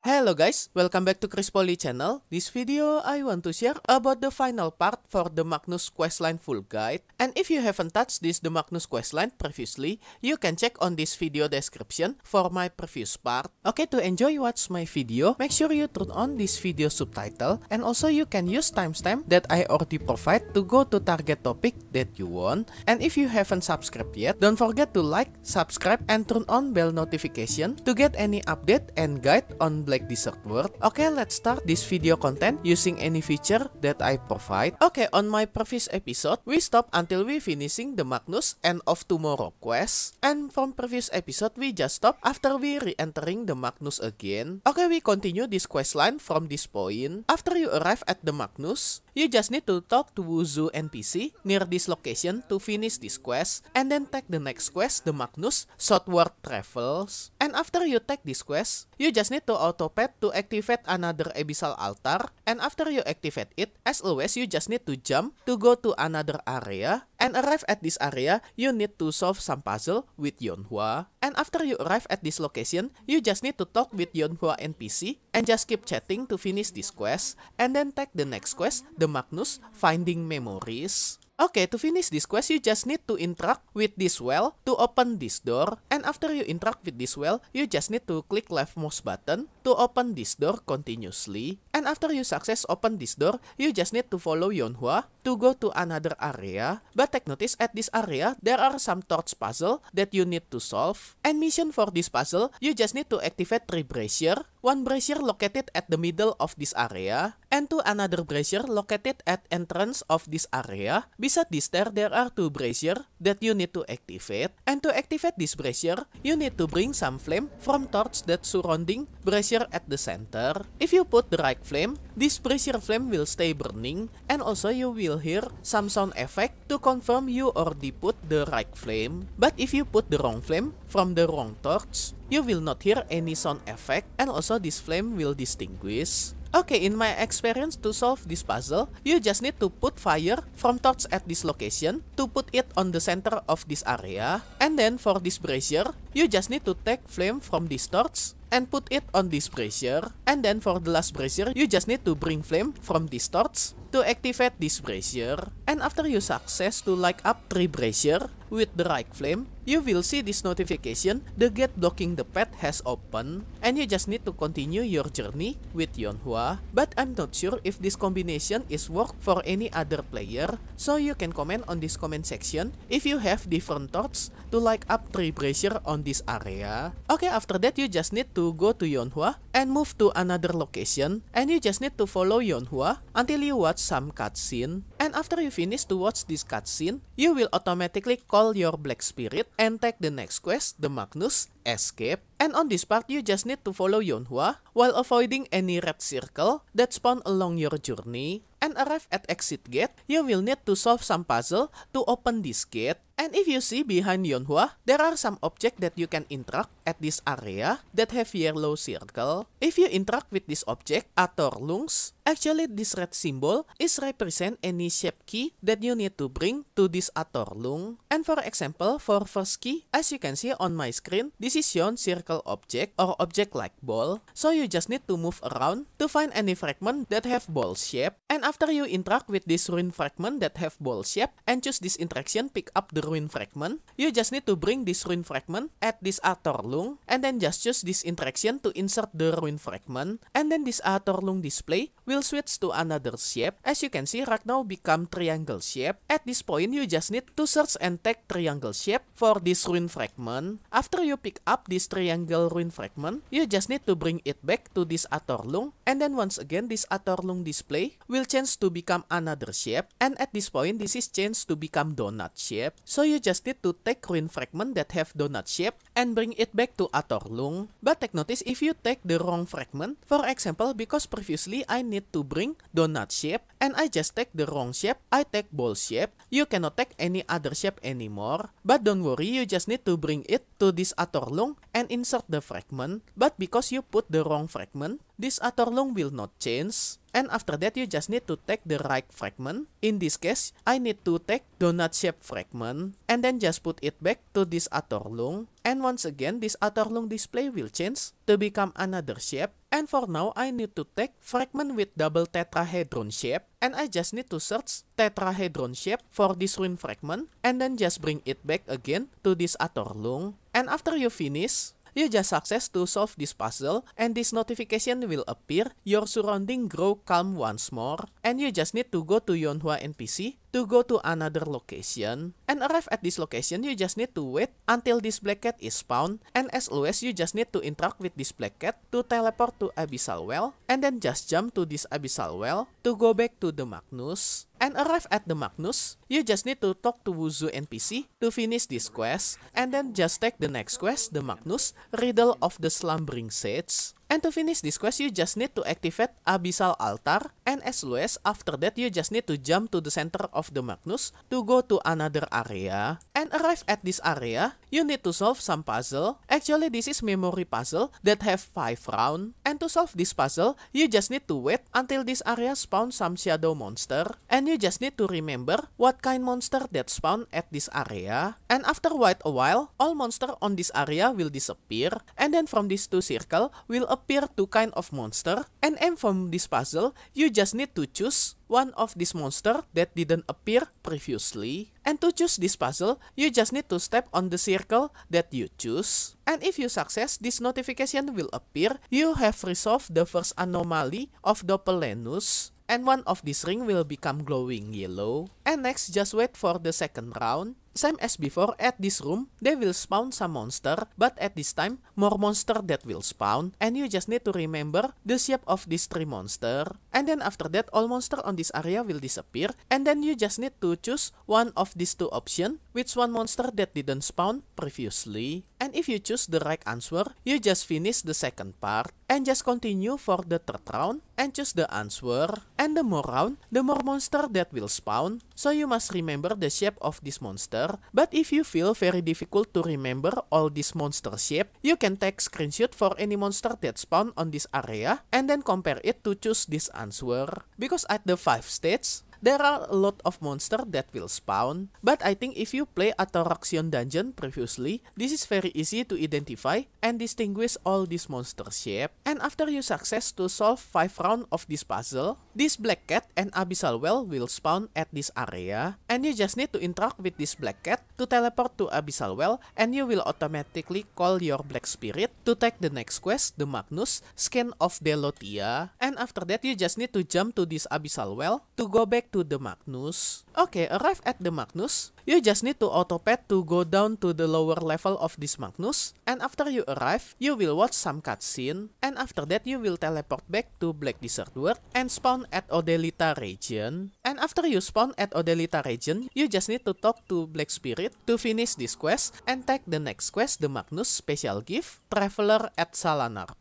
Hello guys, welcome back to Chris Poli channel. This video I want to share about the final part for the Magnus Questline full guide. And if you haven't touched this the Magnus Questline previously, you can check on this video description for my previous part. Okay, to enjoy watch my video, make sure you turn on this video subtitle and also you can use timestamp that I already provide to go to target topic that you want. And if you haven't subscribed yet, don't forget to like, subscribe and turn on bell notification to get any update and guide on black desert world. Okay, let's start this video content using any feature that I provide. Okay, on my previous episode, we stop until we finishing the Magnus End of Tomorrow quest. And from previous episode, we just stop after we re-entering the Magnus again. Okay, we continue this quest line from this point. After you arrive at the Magnus, You just need to talk to Wuzu NPC near this location to finish this quest and then take the next quest, the Magnus, Southward Travels. And after you take this quest, you just need to auto pet to activate another Abyssal Altar and after you activate it, as always you just need to jump to go to another area and arrive at this area, you need to solve some puzzle with Yonhua. And after you arrive at this location, you just need to talk with Yonhua NPC and just keep chatting to finish this quest, and then take the next quest, the Magnus Finding Memories. Okay, to finish this quest, you just need to interact with this well to open this door. And after you interact with this well, you just need to click left mouse button to open this door continuously. And after you success open this door, you just need to follow Yonhua to go to another area. But take notice at this area, there are some torch puzzle that you need to solve. And mission for this puzzle, you just need to activate 3 brazier, 1 brazier located at the middle of this area, and 2 another brazier located at entrance of this area. Beside this stair, there are 2 brazier that you need to activate. And to activate this brazier, you need to bring some flame from torch that surrounding brazier at the center. If you put the right black flame, this brazier flame will stay burning and also you will hear some sound effect to confirm you already put the right flame. But if you put the wrong flame from the wrong torch, you will not hear any sound effect and also this flame will distinguish. Okay, in my experience to solve this puzzle, you just need to put fire from torch at this location to put it on the center of this area. And then for this brazier, you just need to take flame from this torch and put it on this brazier. And then for the last brazier, you just need to bring flame from these torch to activate this brazier. And after you success to light up 3 brazier with the right flame, you will see this notification, the gate blocking the path has opened. And you just need to continue your journey with Yonhua. But I'm not sure if this combination is work for any other player. So you can comment on this comment section if you have different thoughts to light up 3 brazier on this area. Okay, after that you just need to to go to Yonhua and move to another location and you just need to follow Yonhua until you watch some cutscene. And after you finish to watch this cutscene, you will automatically call your black spirit and take the next quest, the Magnus, escape, and on this part you just need to follow Yunhua while avoiding any red circle that spawn along your journey and arrive at exit gate, you will need to solve some puzzle to open this gate. And if you see behind Yunhua there are some objects that you can interact at this area that have yellow circle. If you interact with this object, lungs. Actually, this red symbol is represent any shape key that you need to bring to this Atorlung. And for example, for first key, as you can see on my screen, this is shown circle object or object like ball. So you just need to move around to find any fragment that have ball shape. And after you interact with this ruin fragment that have ball shape and choose this interaction, pick up the ruin fragment, you just need to bring this ruin fragment at this Atorlung and then just choose this interaction to insert the ruin fragment. And then this Atorlung display will will switch to another shape. As you can see, right now become triangle shape. At this point, you just need to search and take triangle shape for this ruin fragment. After you pick up this triangle ruin fragment, you just need to bring it back to this Atorlung. And then once again, this Atorlung display will change to become another shape. And at this point, this is changed to become donut shape. So you just need to take ruin fragment that have donut shape and bring it back to Atorlung. But take notice if you take the wrong fragment, for example, because previously I need need to bring donut shape and I just take the wrong shape, I take ball shape. You cannot take any other shape anymore. But don't worry, you just need to bring it to this atorlung and insert the fragment. But because you put the wrong fragment, this atorlung will not change. And after that, you just need to take the right fragment. In this case, I need to take donut shape fragment and then just put it back to this outer lung. And once again, this outer lung display will change to become another shape. And for now, I need to take fragment with double tetrahedron shape. And I just need to search tetrahedron shape for this ruin fragment. And then just bring it back again to this outer lung. And after you finish, you just success to solve this puzzle and this notification will appear, your surrounding grow calm once more, and you just need to go to Yonhua NPC to go to another location and arrive at this location you just need to wait until this black cat is found and as always you just need to interact with this black cat to teleport to abyssal well and then just jump to this abyssal well to go back to the Magnus and arrive at the Magnus you just need to talk to Wuzu NPC to finish this quest and then just take the next quest the Magnus Riddle of the Slumbering Sage And to finish this quest, you just need to activate Abyssal Altar, and as after that you just need to jump to the center of the Magnus to go to another area. And arrive at this area, you need to solve some puzzle. Actually, this is memory puzzle that have 5 round. And to solve this puzzle, you just need to wait until this area spawn some shadow monster, and you just need to remember what kind monster that spawn at this area. And after quite a while, all monster on this area will disappear, and then from these two circle will appear appear two kind of monster, and aim from this puzzle, you just need to choose one of this monster that didn't appear previously. And to choose this puzzle, you just need to step on the circle that you choose. And if you success, this notification will appear. You have resolved the first anomaly of Doppelenus. And one of this ring will become glowing yellow. And next, just wait for the second round. Same as before, at this room, they will spawn some monster, but at this time, more monster that will spawn, and you just need to remember the shape of these three monster. And then after that, all monster on this area will disappear, and then you just need to choose one of these two options, which one monster that didn't spawn previously. And if you choose the right answer, you just finish the second part, and just continue for the third round, and choose the answer. And the more round, the more monster that will spawn, so you must remember the shape of this monster. But if you feel very difficult to remember all this monster shape, you can take screenshot for any monster that spawn on this area and then compare it to choose this answer. Because at the 5 states, there are a lot of monsters that will spawn, but I think if you play a dungeon previously, this is very easy to identify and distinguish all these monster shape. And after you success to solve 5 round of this puzzle, this black cat and abyssal well will spawn at this area, and you just need to interact with this black cat to teleport to Abyssal Well, and you will automatically call your Black Spirit to take the next quest, the Magnus, Skin of Delotia, and after that you just need to jump to this Abyssal Well to go back to the Magnus. Okay, arrive at the Magnus, you just need to auto pet to go down to the lower level of this Magnus, and after you arrive, you will watch some cutscene, and after that you will teleport back to Black Desert World and spawn at Odelita region. And after you spawn at Odelita region, you just need to talk to Black Spirit to finish this quest and take the next quest, the Magnus special gift, Traveler at Salanar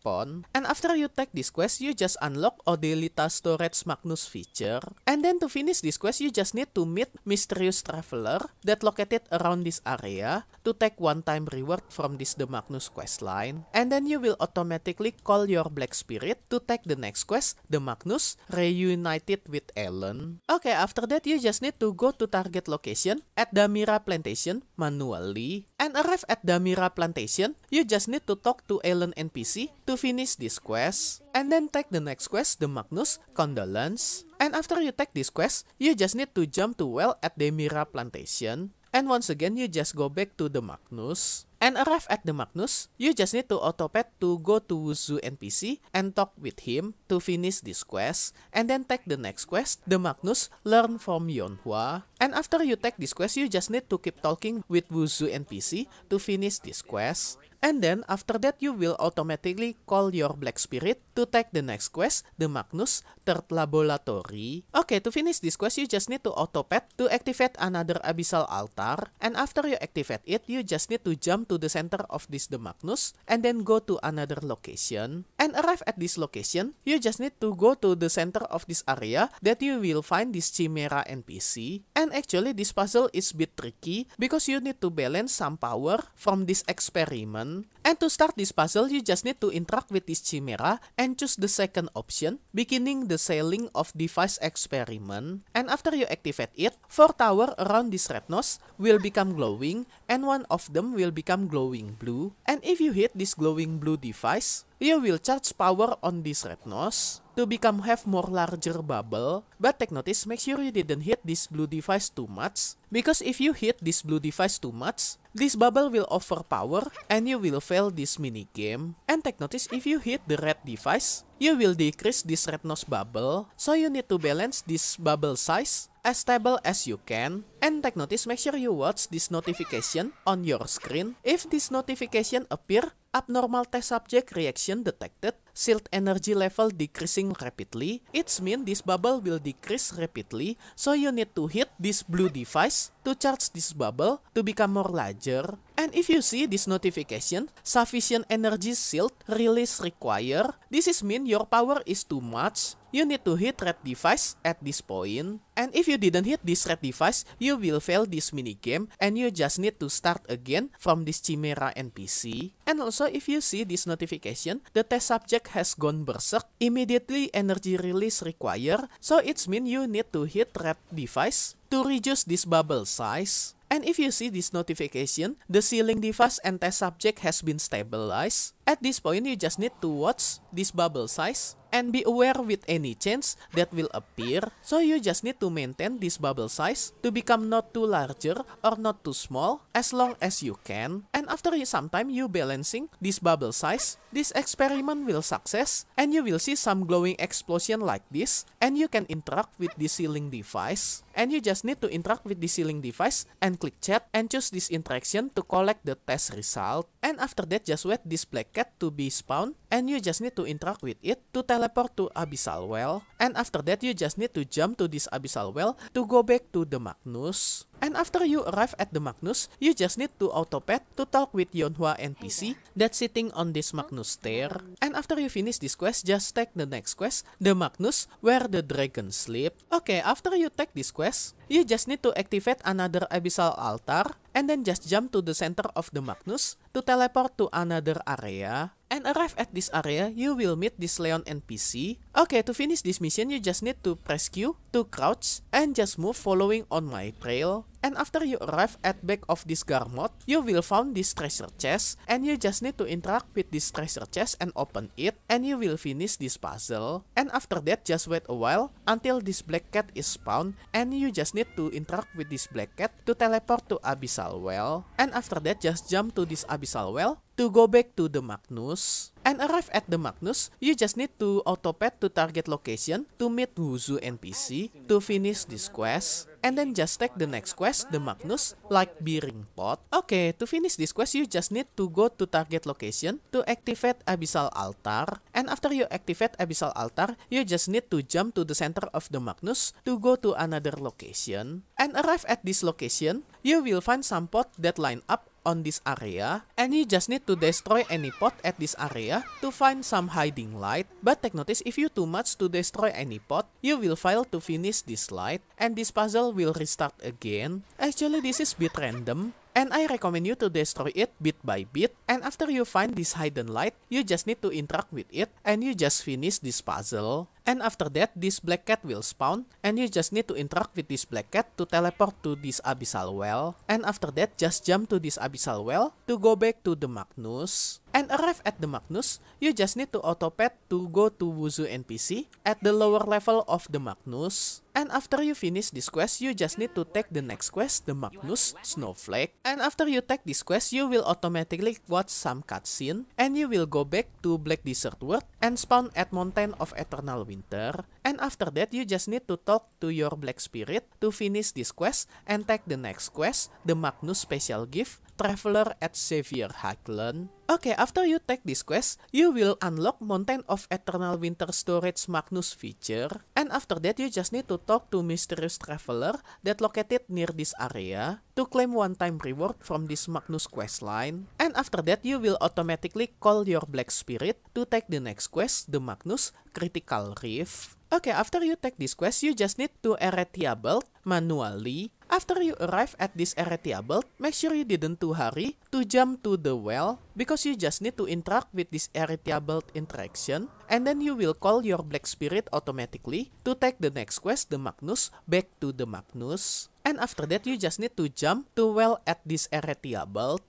And after you take this quest, you just unlock Odelita Storage Magnus feature. And then to finish this quest, you just need to meet Mysterious Traveler that located around this area to take one-time reward from this the Magnus quest line. And then you will automatically call your Black Spirit to take the next quest, the Magnus Reunited with Ellen. Okay, after that you just need to go to target location at Damira Plantation Plantation manually and arrive at Damira Plantation, you just need to talk to Alan NPC to finish this quest. And then take the next quest, the Magnus, Condolence. And after you take this quest, you just need to jump to well at Damira Plantation. And once again, you just go back to the Magnus. And arrive at the Magnus, you just need to autopet to go to Wuzu NPC and talk with him to finish this quest. And then take the next quest, the Magnus, learn from Yonhua. And after you take this quest, you just need to keep talking with Wuzu NPC to finish this quest. And then after that you will automatically call your black spirit to take the next quest, the Magnus Third Laboratory. Okay, to finish this quest you just need to autopet to activate another abyssal altar and after you activate it you just need to jump to the center of this the Magnus and then go to another location. And arrive at this location, you just need to go to the center of this area that you will find this Chimera NPC and and actually this puzzle is bit tricky because you need to balance some power from this experiment. And to start this puzzle, you just need to interact with this chimera and choose the second option, beginning the sailing of device experiment. And after you activate it, four tower around this Retnos will become glowing and one of them will become glowing blue. And if you hit this glowing blue device, you will charge power on this red nose to become have more larger bubble, but take notice make sure you didn't hit this blue device too much, because if you hit this blue device too much, this bubble will overpower and you will fail this mini game. And take notice if you hit the red device, you will decrease this red nose bubble, so you need to balance this bubble size as stable as you can. And take notice, make sure you watch this notification on your screen. If this notification appear, abnormal test subject reaction detected, Silt energy level decreasing rapidly, it means this bubble will decrease rapidly, so you need to hit this blue device to charge this bubble to become more larger. And if you see this notification, sufficient energy silt release require, this is mean your power is too much, you need to hit red device at this point. And if you didn't hit this red device, you will fail this minigame and you just need to start again from this Chimera NPC. And also if you see this notification, the test subject has gone berserk, immediately energy release required, so it's mean you need to hit red device to reduce this bubble size. And if you see this notification, the ceiling device and test subject has been stabilized. At this point, you just need to watch this bubble size and be aware with any change that will appear, so you just need to maintain this bubble size to become not too larger or not too small as long as you can. And after some time you balancing this bubble size, this experiment will success and you will see some glowing explosion like this and you can interact with the sealing device. and you just need to interact with the ceiling device and click chat and choose this interaction to collect the test result. And after that, just wait this black cat to be spawned and you just need to interact with it to teleport to Abyssal Well. And after that, you just need to jump to this Abyssal Well to go back to the Magnus. And after you arrive at the Magnus, you just need to autopet to talk with Yonhua NPC that's sitting on this Magnus stair. And after you finish this quest, just take the next quest, the Magnus where the dragon sleep. Okay, after you take this quest, you just need to activate another abyssal altar and then just jump to the center of the Magnus to teleport to another area. And arrive at this area, you will meet this Leon NPC Okay, to finish this mission, you just need to press Q to crouch and just move following on my trail. And after you arrive at back of this garmot, you will found this treasure chest and you just need to interact with this treasure chest and open it and you will finish this puzzle. And after that, just wait a while until this black cat is found. and you just need to interact with this black cat to teleport to Abyssal Well. And after that, just jump to this Abyssal Well to go back to the Magnus and arrive at the Magnus, you just need to autopet to target location to meet Wuzu NPC to finish this quest and then just take the next quest, the Magnus, like Bearing Pot. Okay, to finish this quest, you just need to go to target location to activate Abyssal Altar. And after you activate Abyssal Altar, you just need to jump to the center of the Magnus to go to another location. And arrive at this location, you will find some pot that line up on this area, and you just need to destroy any pot at this area to find some hiding light. But take notice, if you too much to destroy any pot, you will fail to finish this light, and this puzzle will restart again. Actually, this is bit random, and I recommend you to destroy it bit by bit and after you find this hidden light, you just need to interact with it and you just finish this puzzle. And after that, this black cat will spawn, and you just need to interact with this black cat to teleport to this abyssal well. And after that, just jump to this abyssal well to go back to the Magnus. And arrive at the Magnus, you just need to autopet to go to Wuzu NPC at the lower level of the Magnus. And after you finish this quest, you just need to take the next quest, the Magnus Snowflake. And after you take this quest, you will automatically watch some cutscene, and you will go back to Black Desert World and spawn at Mountain of Eternal Winter. And after that, you just need to talk to your Black Spirit to finish this quest and take the next quest, the Magnus Special Gift, Traveler at Xavier Haglund, Okay, after you take this quest, you will unlock Mountain of Eternal Winter Storage Magnus feature. And after that, you just need to talk to mysterious traveler that located near this area to claim one-time reward from this Magnus questline. And after that, you will automatically call your Black Spirit to take the next quest, the Magnus Critical Reef. Okay, after you take this quest, you just need to eretiable manually. After you arrive at this eretiable, make sure you didn't too hurry to jump to the well because you just need to interact with this eretiable interaction and then you will call your black spirit automatically to take the next quest, the Magnus, back to the Magnus. And after that, you just need to jump to well at this Eretia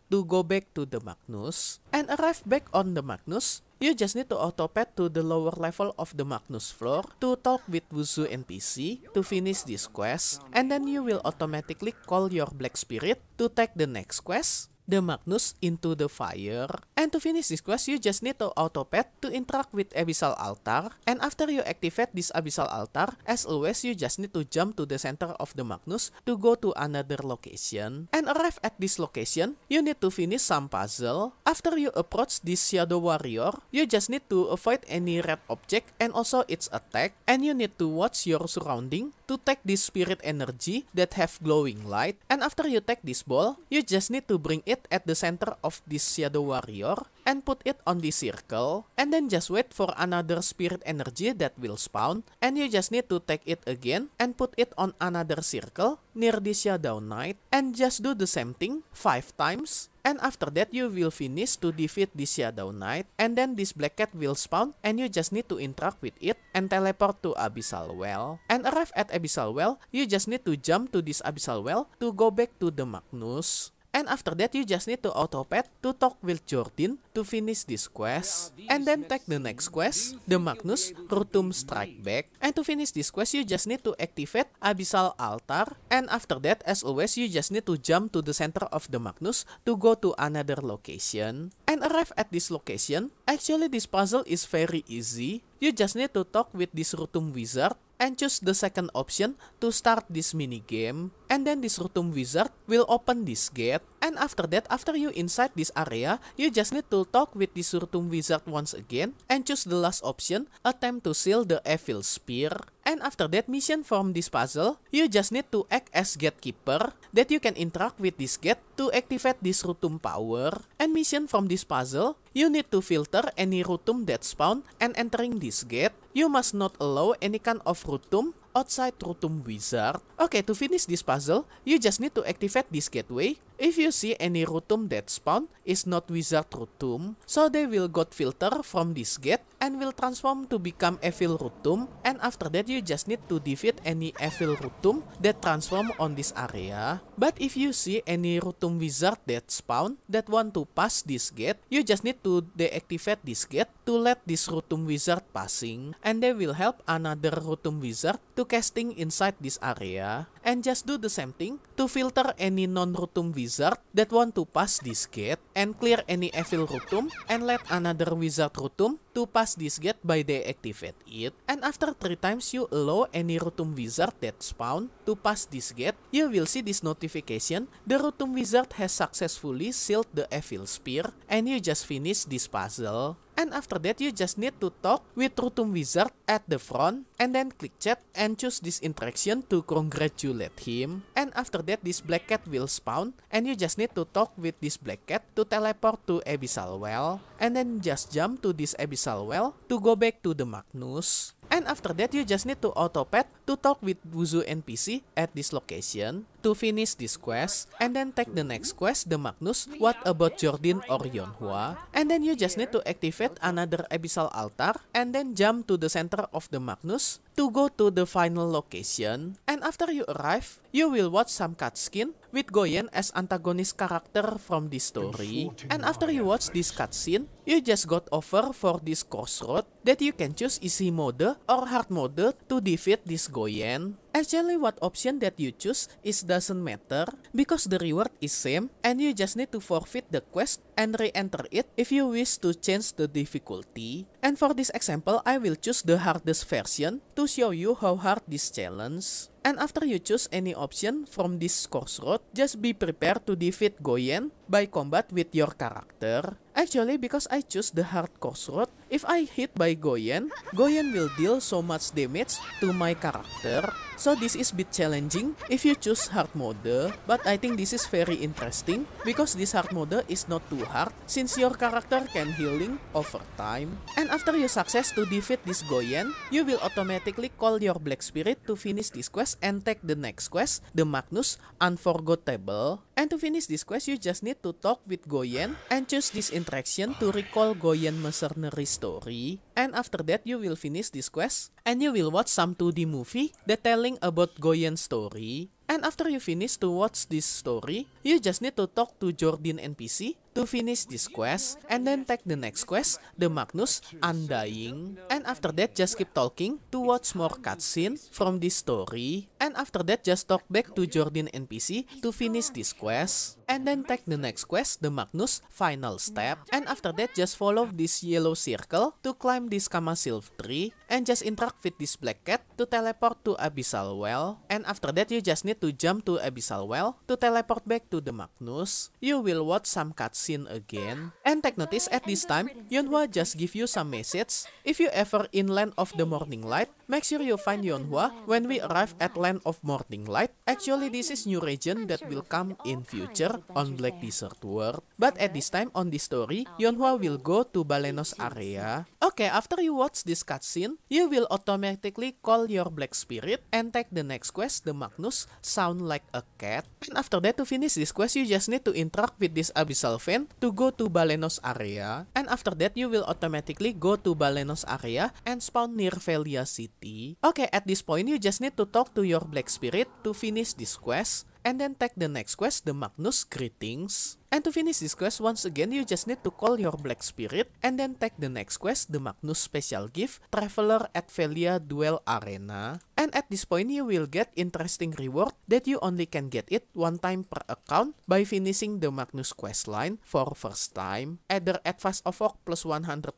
to go back to the Magnus. And arrive back on the Magnus, You just need to autopad to the lower level of the Magnus floor, to talk with Wuzu NPC, to finish this quest, and then you will automatically call your Black Spirit to take the next quest, the Magnus into the fire. And to finish this quest, you just need to autopet to interact with Abyssal Altar. And after you activate this Abyssal Altar, as always, you just need to jump to the center of the Magnus to go to another location. And arrive at this location, you need to finish some puzzle. After you approach this Shadow Warrior, you just need to avoid any red object and also its attack. And you need to watch your surrounding to take this spirit energy that have glowing light and after you take this ball, you just need to bring it at the center of this shadow warrior and put it on the circle and then just wait for another spirit energy that will spawn and you just need to take it again and put it on another circle near this shadow knight and just do the same thing 5 times and after that, you will finish to defeat this Shadow Knight, and then this Black Cat will spawn, and you just need to interact with it and teleport to Abyssal Well. And arrive at Abyssal Well, you just need to jump to this Abyssal Well to go back to the Magnus. And after that, you just need to autopet to talk with Jordan to finish this quest, and then take the next quest, the Magnus Rotum Strike Back. And to finish this quest, you just need to activate Abyssal Altar, and after that, as always, you just need to jump to the center of the Magnus to go to another location. And arrive at this location, actually this puzzle is very easy. You just need to talk with this Rotum Wizard and choose the second option to start this mini game, and then this Rotom Wizard will open this gate, And after that, after you inside this area, you just need to talk with the Surtum Wizard once again and choose the last option, attempt to seal the evil spear. And after that mission from this puzzle, you just need to act as gatekeeper that you can interact with this gate to activate this Rutum power. And mission from this puzzle, you need to filter any Rutum that spawn and entering this gate. You must not allow any kind of Rutum outside Rutum Wizard. Okay, to finish this puzzle, you just need to activate this gateway If you see any Rotom that spawn is not Wizard Rotom, so they will got filter from this gate and will transform to become Evil Rotom and after that you just need to defeat any Evil Rotom that transform on this area. But if you see any Rotom Wizard that spawn that want to pass this gate, you just need to deactivate this gate to let this Rotom Wizard passing and they will help another Rotom Wizard to casting inside this area and just do the same thing to filter any non-Rutum wizard that want to pass this gate and clear any evil Rutum and let another wizard Rutum To pass this gate by they activate it, and after 3 times you allow any Rotom Wizard that spawn to pass this gate, you will see this notification, the Rotom Wizard has successfully sealed the Evil Spear, and you just finish this puzzle. And after that, you just need to talk with Rotom Wizard at the front and then click chat and choose this interaction to congratulate him. And after that, this black cat will spawn and you just need to talk with this black cat to teleport to Abyssal Well and then just jump to this Abyssal Salwell well to go back to the Magnus. And after that, you just need to auto-pet to talk with Wuzu NPC at this location to finish this quest and then take the next quest, the Magnus, what about Jordan or Yonhua? And then you just need to activate another abyssal altar and then jump to the center of the Magnus to go to the final location. And after you arrive, you will watch some cutscene with Goyen as antagonist character from this story. And after you watch this cutscene, you just got offer for this crossroad that you can choose easy mode or hard mode to defeat this Goyen. Actually, what option that you choose is doesn't matter because the reward is same and you just need to forfeit the quest and re-enter it if you wish to change the difficulty. And for this example, I will choose the hardest version to show you how hard this challenge. And after you choose any option from this course road, just be prepared to defeat Goyen by combat with your character. Actually, because I choose the hard course road, If I hit by Goyen, Goyen will deal so much damage to my character. So this is bit challenging if you choose hard mode, but I think this is very interesting because this hard mode is not too hard since your character can healing over time. And after you success to defeat this Goyen, you will automatically call your Black Spirit to finish this quest and take the next quest, the Magnus Unforgettable. And to finish this quest, you just need to talk with Goyen and choose this interaction to recall Goyen mercenary story And after that, you will finish this quest and you will watch some 2D movie that telling about Goyen story. And after you finish to watch this story, you just need to talk to Jordan NPC to finish this quest and then take the next quest, the Magnus Undying. And after that, just keep talking to watch more cutscene from this story. And after that, just talk back to Jordan NPC to finish this quest and then take the next quest, the Magnus final step, and after that just follow this yellow circle to climb this Kamasilv tree, and just interact with this black cat to teleport to Abyssal Well. And after that, you just need to jump to Abyssal Well to teleport back to the Magnus. You will watch some cutscene again. And take notice at this time, Yunhua just give you some message. If you ever in Land of the Morning Light, make sure you find Yunhua when we arrive at Land of Morning Light. Actually, this is new region that will come in future on Black Desert World. But at this time on this story, Yunhua will go to Balenos area. Okay, after you watch this cutscene, you will automatically call your black spirit and take the next quest, the Magnus, sound like a cat. And after that, to finish this quest, you just need to interact with this abyssal fan to go to Balenos area. And after that, you will automatically go to Balenos area and spawn near Velia City. Okay, at this point, you just need to talk to your black spirit to finish this quest and then take the next quest, the Magnus Greetings. And to finish this quest, once again, you just need to call your Black Spirit and then take the next quest, the Magnus Special Gift, Traveler at Velia Duel Arena. And at this point, you will get interesting reward that you only can get it one time per account by finishing the Magnus questline for first time, either at Fast of Orc plus 120,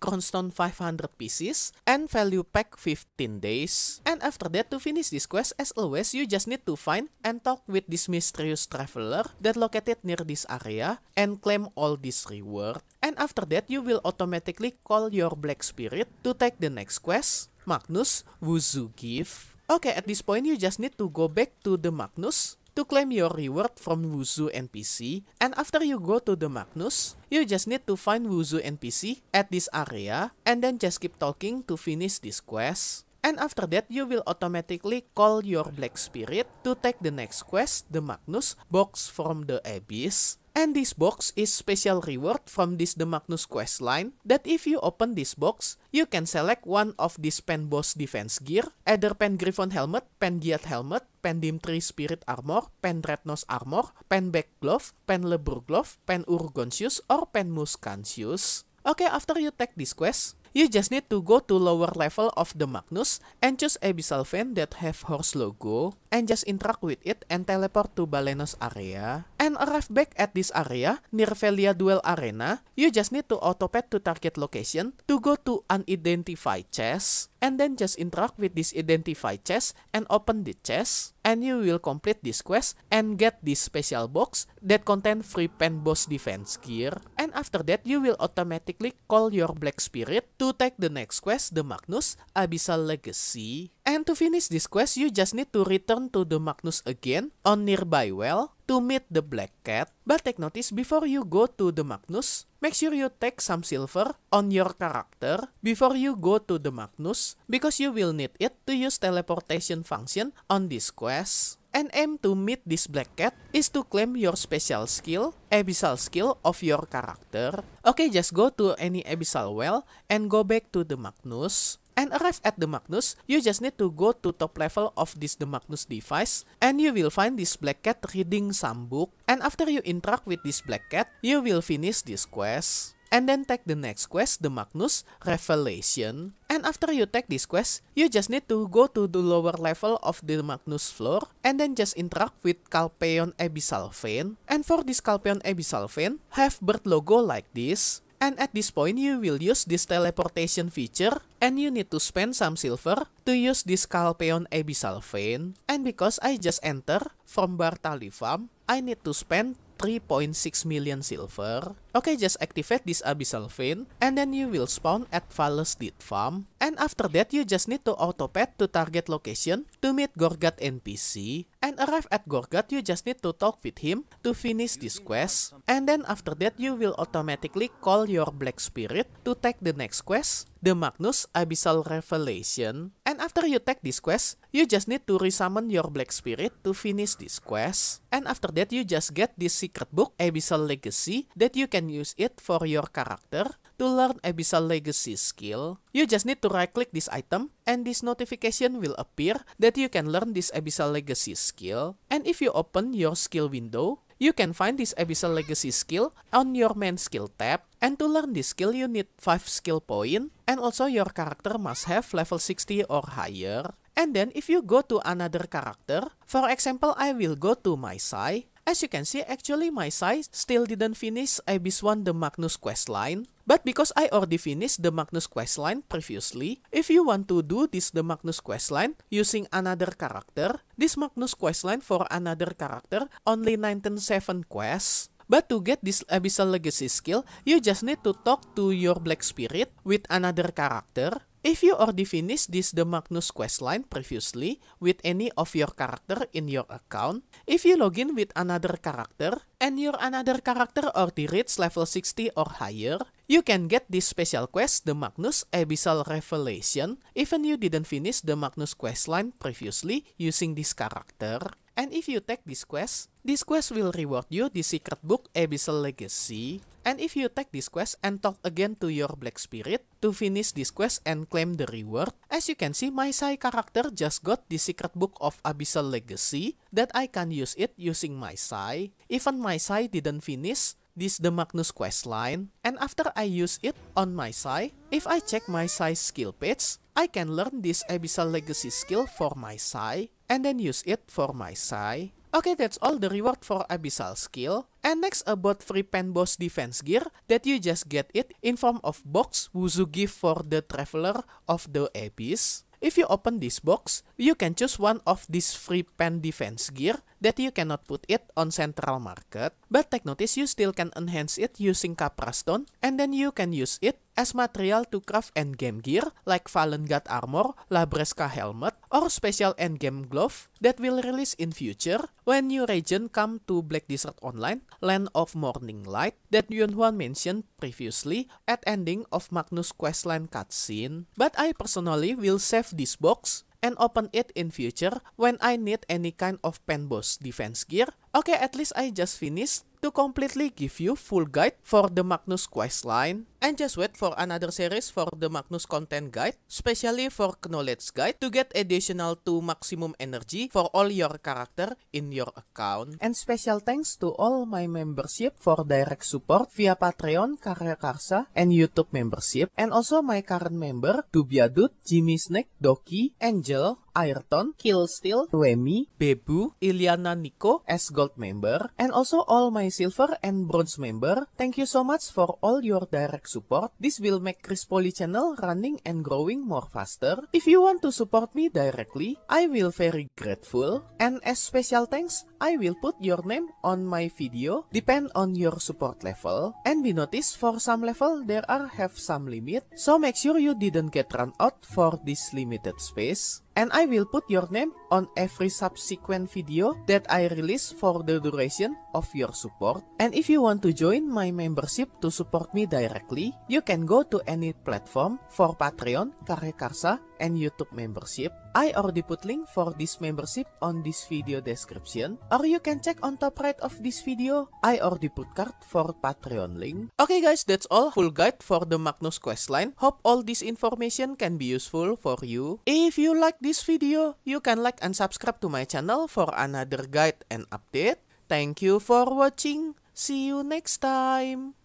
Crownstone 500 pieces, and value pack 15 days. And after that, to finish this quest, as always, you just need to find and talk with this mysterious traveler that located near this area and claim all this reward. And after that, you will automatically call your black spirit to take the next quest Magnus Wuzu Give. Okay, at this point you just need to go back to the Magnus to claim your reward from Wuzu NPC. And after you go to the Magnus, you just need to find Wuzu NPC at this area and then just keep talking to finish this quest. And after that, you will automatically call your Black Spirit to take the next quest, the Magnus Box from the Abyss. And this box is special reward from this The Magnus quest line that if you open this box, you can select one of this Pen Boss defense gear, either Pen Griffon helmet, Pen Giat helmet, Pen Dim Spirit Armor, Pen Dreadnought Armor, Pen Back Glove, Pen Lebur Glove, Pen Urgonsius, or Pen Muscansius. Okay, after you take this quest, You just need to go to lower level of the Magnus and choose abyssal vein that have horse logo and just interact with it and teleport to Balenos area and arrive back at this area near Velia Duel Arena. You just need to autopet to target location to go to unidentified chest and then just interact with this identify chest and open the chest and you will complete this quest and get this special box that contain free pen boss defense gear and after that you will automatically call your black spirit to take the next quest the Magnus Abyssal Legacy and to finish this quest you just need to return to the Magnus again on nearby well to meet the black cat, but take notice before you go to the Magnus, make sure you take some silver on your character before you go to the Magnus, because you will need it to use teleportation function on this quest. And aim to meet this black cat is to claim your special skill, abyssal skill of your character. Okay, just go to any abyssal well and go back to the Magnus. and arrive at the Magnus, you just need to go to top level of this the Magnus device and you will find this black cat reading some book and after you interact with this black cat, you will finish this quest. And then take the next quest, the Magnus Revelation. And after you take this quest, you just need to go to the lower level of the Magnus floor and then just interact with Calpeon Abyssal Vein. And for this Calpeon Abyssal Vein, have bird logo like this. And at this point you will use this teleportation feature and you need to spend some silver to use this Calpeon Abyssal Vein. And because I just enter from Bartali Farm, I need to spend 3.6 million silver. Okay, just activate this Abyssal Vein, and then you will spawn at Valus Deed Farm. And after that, you just need to autopad to target location to meet Gorgat NPC. And arrive at Gorgat, you just need to talk with him to finish this quest. And then after that, you will automatically call your Black Spirit to take the next quest the Magnus Abyssal Revelation. And after you take this quest, you just need to resummon your Black Spirit to finish this quest. And after that, you just get this secret book, Abyssal Legacy, that you can use it for your character to learn Abyssal Legacy skill. You just need to right-click this item, and this notification will appear that you can learn this Abyssal Legacy skill. And if you open your skill window, You can find this Abyssal Legacy skill on your main skill tab, and to learn this skill you need 5 skill point, and also your character must have level 60 or higher. And then if you go to another character, for example I will go to my Sai, As you can see, actually my size still didn't finish Abyss 1 the Magnus quest line, but because I already finished the Magnus quest line previously, if you want to do this the Magnus quest line using another character, this Magnus quest line for another character only 197 quests, but to get this Abyssal Legacy skill, you just need to talk to your Black Spirit with another character If you already finished this the Magnus questline previously with any of your character in your account, if you login with another character and your another character already reached level 60 or higher, you can get this special quest the Magnus Abyssal Revelation even you didn't finish the Magnus questline previously using this character. And if you take this quest, this quest will reward you the secret book Abyssal Legacy. And if you take this quest and talk again to your black spirit to finish this quest and claim the reward, as you can see my Sai character just got the secret book of Abyssal Legacy that I can use it using my Sai. Even my Sai didn't finish this the Magnus quest line, and after I use it on my Sai, if I check my Sai skill page, I can learn this Abyssal Legacy skill for my Sai and then use it for my Sai. Okay, that's all the reward for Abyssal Skill. And next about free pen boss defense gear that you just get it in form of box Wuzu give for the Traveler of the Abyss. If you open this box, you can choose one of this free pen defense gear that you cannot put it on central market, but take notice you still can enhance it using Capra Stone, and then you can use it as material to craft endgame gear like fallen god armor, Labresca helmet, or special endgame glove that will release in future when new region come to Black Desert Online, Land of Morning Light that Yun Huan mentioned previously at ending of Magnus questline cutscene. But I personally will save this box and open it in future when I need any kind of penboss defense gear Okay, at least I just finished to completely give you full guide for the Magnus quest line and just wait for another series for the Magnus content guide, especially for knowledge guide to get additional to maximum energy for all your character in your account. And special thanks to all my membership for direct support via Patreon, Karya Karsa, and YouTube membership, and also my current member, Dubiadut, Jimmy Snake, Doki, Angel, Ayrton, Killsteel, Remy, Bebu, Iliana Nico as gold member, and also all my silver and bronze member. Thank you so much for all your direct support. This will make Chris Poly channel running and growing more faster. If you want to support me directly, I will very grateful. And as special thanks, I will put your name on my video, depend on your support level. And be noticed for some level there are have some limit, so make sure you didn't get run out for this limited space. and I will put your name on every subsequent video that I release for the duration of your support. And if you want to join my membership to support me directly, you can go to any platform for Patreon, Karya Karsa, and YouTube membership. I already put link for this membership on this video description or you can check on top right of this video. I already put card for Patreon link. Okay guys, that's all full guide for the Magnus questline. Hope all this information can be useful for you. If you like this video, you can like and subscribe to my channel for another guide and update. Thank you for watching. See you next time.